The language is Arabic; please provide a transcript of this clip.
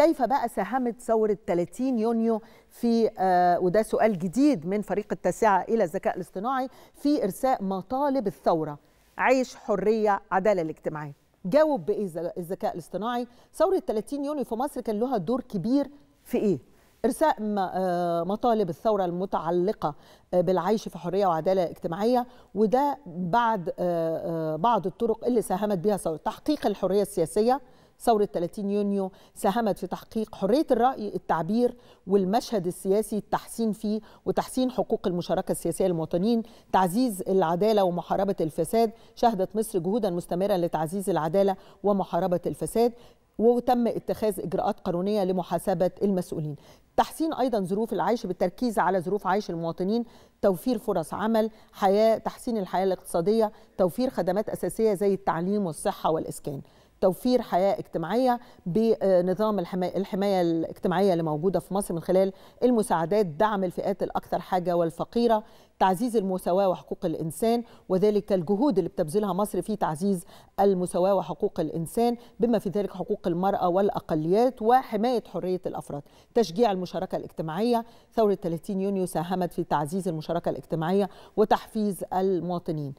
كيف بقى ساهمت ثورة 30 يونيو في آه وده سؤال جديد من فريق التاسعة إلى الذكاء الاصطناعي في إرساء مطالب الثورة عيش حرية عدالة الاجتماعية جاوب بإيه الذكاء الاصطناعي ثورة 30 يونيو في مصر كان لها دور كبير في إيه إرساء آه، مطالب الثورة المتعلقة آه، بالعيش في حرية وعدالة اجتماعية وده بعد آه، بعض الطرق اللي ساهمت بها ثورة تحقيق الحرية السياسية ثورة 30 يونيو ساهمت في تحقيق حرية الرأي التعبير والمشهد السياسي التحسين فيه وتحسين حقوق المشاركة السياسية للمواطنين تعزيز العدالة ومحاربة الفساد شهدت مصر جهودا مستمرة لتعزيز العدالة ومحاربة الفساد وتم اتخاذ اجراءات قانونيه لمحاسبه المسؤولين تحسين ايضا ظروف العيش بالتركيز على ظروف عيش المواطنين توفير فرص عمل حياه تحسين الحياه الاقتصاديه توفير خدمات اساسيه زي التعليم والصحه والاسكان توفير حياه اجتماعيه بنظام الحمايه الاجتماعيه اللي موجوده في مصر من خلال المساعدات دعم الفئات الاكثر حاجه والفقيره تعزيز المساواه وحقوق الانسان وذلك الجهود اللي بتبذلها مصر في تعزيز المساواه وحقوق الانسان بما في ذلك حقوق المراه والاقليات وحمايه حريه الافراد تشجيع المشاركه الاجتماعيه ثوره 30 يونيو ساهمت في تعزيز المشاركه الاجتماعيه وتحفيز المواطنين